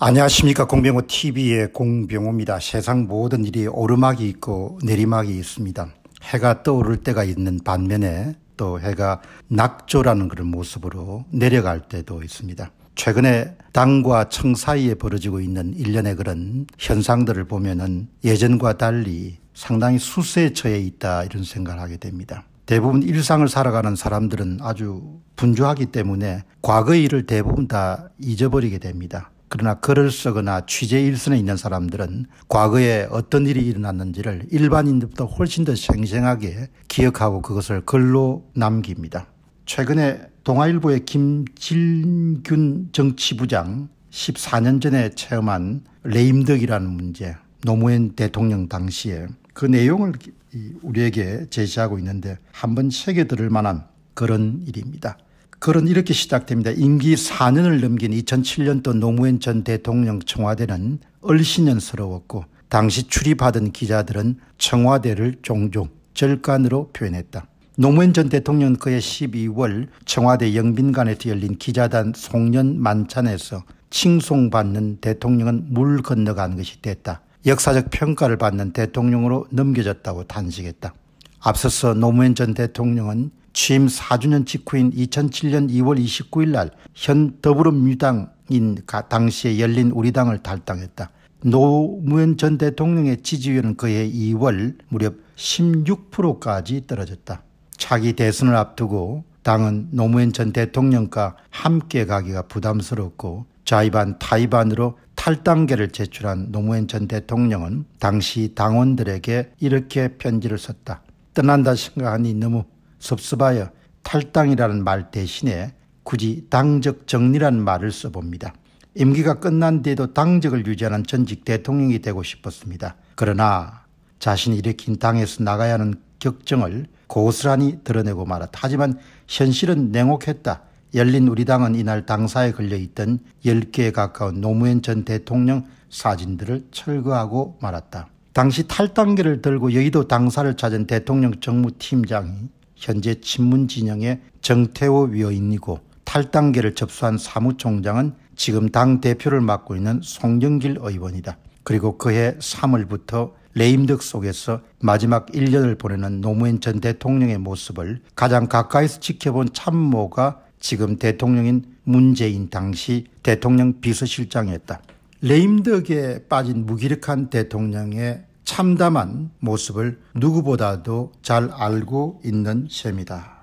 안녕하십니까 공병호 TV의 공병호입니다. 세상 모든 일이 오르막이 있고 내리막이 있습니다. 해가 떠오를 때가 있는 반면에 또 해가 낙조라는 그런 모습으로 내려갈 때도 있습니다. 최근에 당과 청 사이에 벌어지고 있는 일련의 그런 현상들을 보면은 예전과 달리 상당히 수세에 처해 있다 이런 생각을 하게 됩니다. 대부분 일상을 살아가는 사람들은 아주 분주하기 때문에 과거 의 일을 대부분 다 잊어버리게 됩니다. 그러나 글을 쓰거나 취재 일선에 있는 사람들은 과거에 어떤 일이 일어났는지를 일반인들보다 훨씬 더 생생하게 기억하고 그것을 글로 남깁니다. 최근에 동아일보의 김진균 정치부장 14년 전에 체험한 레임덕이라는 문제, 노무현 대통령 당시에 그 내용을 우리에게 제시하고 있는데 한번 새겨들을 만한 그런 일입니다. 그런 이렇게 시작됩니다. 임기 4년을 넘긴 2007년도 노무현 전 대통령 청와대는 얼씨년스러웠고 당시 출입하던 기자들은 청와대를 종종 절간으로 표현했다. 노무현 전 대통령 그해 12월 청와대 영빈관에서 열린 기자단 송년 만찬에서 칭송받는 대통령은 물 건너간 것이 됐다. 역사적 평가를 받는 대통령으로 넘겨졌다고 단식했다. 앞서서 노무현 전 대통령은 취임 4주년 직후인 2007년 2월 29일 날 현 더불어민주당인 당시에 열린 우리당을 탈당했다. 노무현 전 대통령의 지지율은 그해 2월 무렵 16%까지 떨어졌다. 차기 대선을 앞두고 당은 노무현 전 대통령과 함께 가기가 부담스럽고 자의반타의반으로 탈당계를 제출한 노무현 전 대통령은 당시 당원들에게 이렇게 편지를 썼다. 떠난다 생각하니 너무 섭섭하여 탈당이라는 말 대신에 굳이 당적 정리라는 말을 써봅니다. 임기가 끝난 뒤에도 당적을 유지하는 전직 대통령이 되고 싶었습니다. 그러나 자신이 일으킨 당에서 나가야 하는 격정을 고스란히 드러내고 말았다. 하지만 현실은 냉혹했다. 열린 우리 당은 이날 당사에 걸려있던 10개에 가까운 노무현 전 대통령 사진들을 철거하고 말았다. 당시 탈당계를 들고 여의도 당사를 찾은 대통령 정무팀장이 현재 친문 진영의 정태호 위원이고 탈당계를 접수한 사무총장은 지금 당 대표를 맡고 있는 송정길 의원이다. 그리고 그해 3월부터 레임덕 속에서 마지막 1년을 보내는 노무현 전 대통령의 모습을 가장 가까이서 지켜본 참모가 지금 대통령인 문재인 당시 대통령 비서실장이었다. 레임덕에 빠진 무기력한 대통령의 참담한 모습을 누구보다도 잘 알고 있는 셈이다.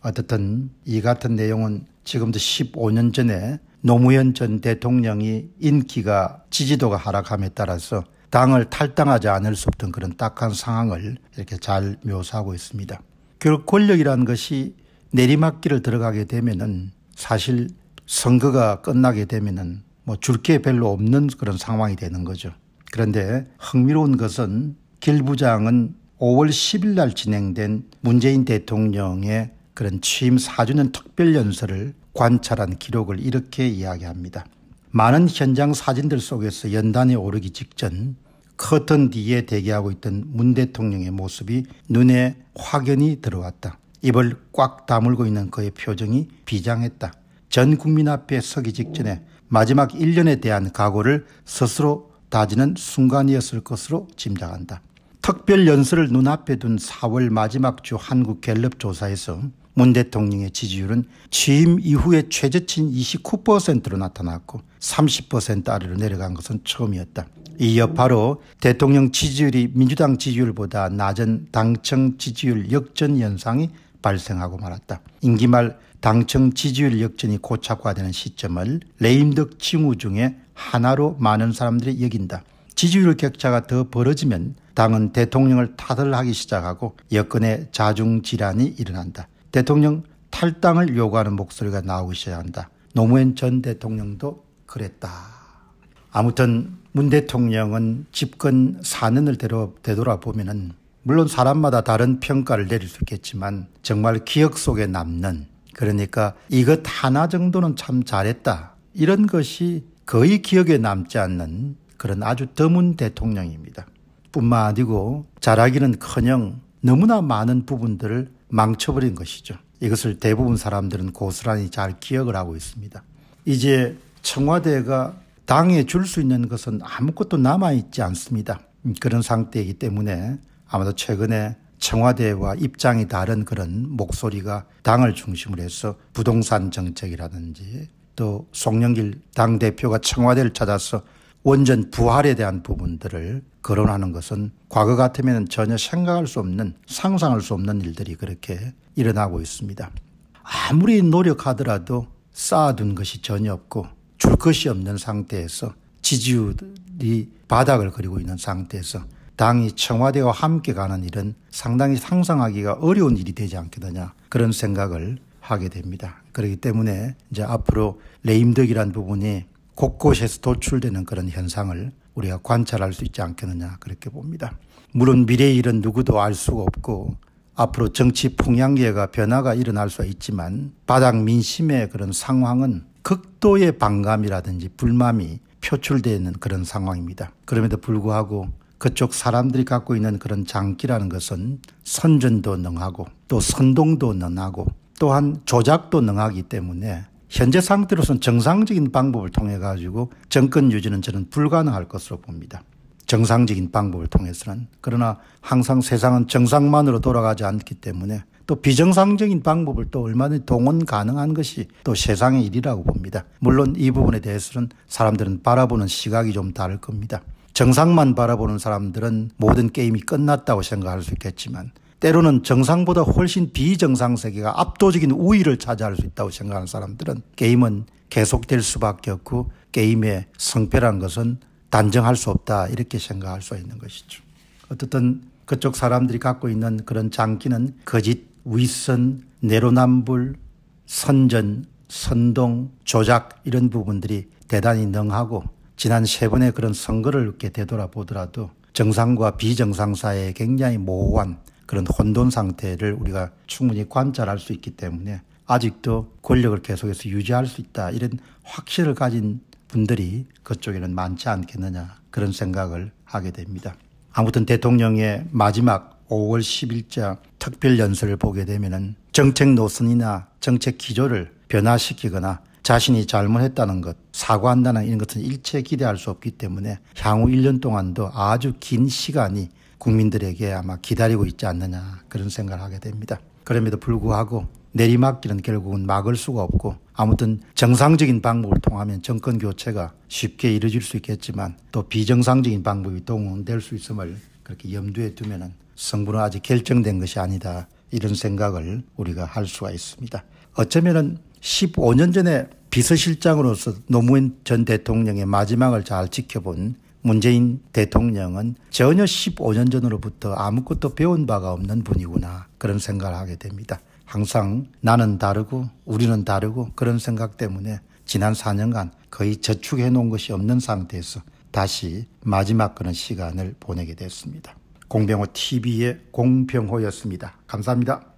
어떻든 이 같은 내용은 지금도 15년 전에 노무현 전 대통령이 인기가 지지도가 하락함에 따라서 당을 탈당하지 않을 수 없던 그런 딱한 상황을 이렇게 잘 묘사하고 있습니다. 결국 권력이라는 것이 내리막길을 들어가게 되면은 사실 선거가 끝나게 되면은 뭐줄 게 별로 없는 그런 상황이 되는 거죠. 그런데 흥미로운 것은 길부장은 5월 10일 날 진행된 문재인 대통령의 그런 취임 4주년 특별연설을 관찰한 기록을 이렇게 이야기합니다. 많은 현장 사진들 속에서 연단에 오르기 직전 커튼 뒤에 대기하고 있던 문 대통령의 모습이 눈에 확연히 들어왔다. 입을 꽉 다물고 있는 그의 표정이 비장했다. 전 국민 앞에 서기 직전에 마지막 1년에 대한 각오를 스스로 다지는 순간이었을 것으로 짐작한다. 특별 연설을 눈앞에 둔 4월 마지막 주 한국 갤럽 조사에서 문 대통령의 지지율은 취임 이후에 최저치인 29%로 나타났고 30% 아래로 내려간 것은 처음이었다. 이 여파로 대통령 지지율이 민주당 지지율보다 낮은 당청 지지율 역전 현상이 발생하고 말았다. 임기 말 당청 지지율 역전이 고착화되는 시점을 레임덕 징후 중에 하나로 많은 사람들이 여긴다. 지지율 격차가 더 벌어지면 당은 대통령을 타들하기 시작하고 여건의 자중질환이 일어난다. 대통령 탈당을 요구하는 목소리가 나오기 시작한다. 노무현 전 대통령도 그랬다. 아무튼 문 대통령은 집권 4년을 되돌아보면은 물론 사람마다 다른 평가를 내릴 수 있겠지만 정말 기억 속에 남는 그러니까 이것 하나 정도는 참 잘했다. 이런 것이 거의 기억에 남지 않는 그런 아주 드문 대통령입니다. 뿐만 아니고 잘하기는 커녕 너무나 많은 부분들을 망쳐버린 것이죠. 이것을 대부분 사람들은 고스란히 잘 기억을 하고 있습니다. 이제 청와대가 당에 줄 수 있는 것은 아무것도 남아있지 않습니다. 그런 상태이기 때문에 아마도 최근에 청와대와 입장이 다른 그런 목소리가 당을 중심으로 해서 부동산 정책이라든지 또 송영길 당대표가 청와대를 찾아서 원전 부활에 대한 부분들을 거론하는 것은 과거 같으면 전혀 생각할 수 없는 상상할 수 없는 일들이 그렇게 일어나고 있습니다. 아무리 노력하더라도 쌓아둔 것이 전혀 없고 줄 것이 없는 상태에서 지지율이 바닥을 그리고 있는 상태에서 당이 청와대와 함께 가는 일은 상당히 상상하기가 어려운 일이 되지 않겠느냐 그런 생각을 하게 됩니다. 그렇기 때문에 이제 앞으로 레임덕이란 부분이 곳곳에서 도출되는 그런 현상을 우리가 관찰할 수 있지 않겠느냐 그렇게 봅니다. 물론 미래의 일은 누구도 알 수가 없고 앞으로 정치 풍향계가 변화가 일어날 수 있지만 바닥 민심의 그런 상황은 극도의 반감이라든지 불만이 표출되는 그런 상황입니다. 그럼에도 불구하고 그쪽 사람들이 갖고 있는 그런 장기라는 것은 선전도 능하고 또 선동도 능하고 또한 조작도 능하기 때문에 현재 상태로서는 정상적인 방법을 통해 가지고 정권 유지는 저는 불가능할 것으로 봅니다. 정상적인 방법을 통해서는 그러나 항상 세상은 정상만으로 돌아가지 않기 때문에 또 비정상적인 방법을 또 얼마든지 동원 가능한 것이 또 세상의 일이라고 봅니다. 물론 이 부분에 대해서는 사람들은 바라보는 시각이 좀 다를 겁니다. 정상만 바라보는 사람들은 모든 게임이 끝났다고 생각할 수 있겠지만 때로는 정상보다 훨씬 비정상 세계가 압도적인 우위를 차지할 수 있다고 생각하는 사람들은 게임은 계속될 수밖에 없고 게임의 성패란 것은 단정할 수 없다 이렇게 생각할 수 있는 것이죠. 어쨌든 그쪽 사람들이 갖고 있는 그런 장기는 거짓, 위선, 내로남불, 선전, 선동, 조작 이런 부분들이 대단히 능하고 지난 세 번의 그런 선거를 이렇게 되돌아보더라도 정상과 비정상 사이에 굉장히 모호한 그런 혼돈 상태를 우리가 충분히 관찰할 수 있기 때문에 아직도 권력을 계속해서 유지할 수 있다 이런 확신을 가진 분들이 그쪽에는 많지 않겠느냐 그런 생각을 하게 됩니다. 아무튼 대통령의 마지막 5월 10일자 특별 연설을 보게 되면은 정책 노선이나 정책 기조를 변화시키거나 자신이 잘못했다는 것, 사과한다는 이런 것은 일체 기대할 수 없기 때문에 향후 1년 동안도 아주 긴 시간이 국민들에게 아마 기다리고 있지 않느냐 그런 생각을 하게 됩니다. 그럼에도 불구하고 내리막길은 결국은 막을 수가 없고 아무튼 정상적인 방법을 통하면 정권 교체가 쉽게 이루어질 수 있겠지만 또 비정상적인 방법이 동원될 수 있음을 그렇게 염두에 두면은 성분은 아직 결정된 것이 아니다 이런 생각을 우리가 할 수가 있습니다. 어쩌면은 15년 전에 비서실장으로서 노무현 전 대통령의 마지막을 잘 지켜본 문재인 대통령은 전혀 15년 전으로부터 아무것도 배운 바가 없는 분이구나 그런 생각을 하게 됩니다. 항상 나는 다르고 우리는 다르고 그런 생각 때문에 지난 4년간 거의 저축해 놓은 것이 없는 상태에서 다시 마지막 그런 시간을 보내게 됐습니다. 공병호 TV의 공병호였습니다. 감사합니다.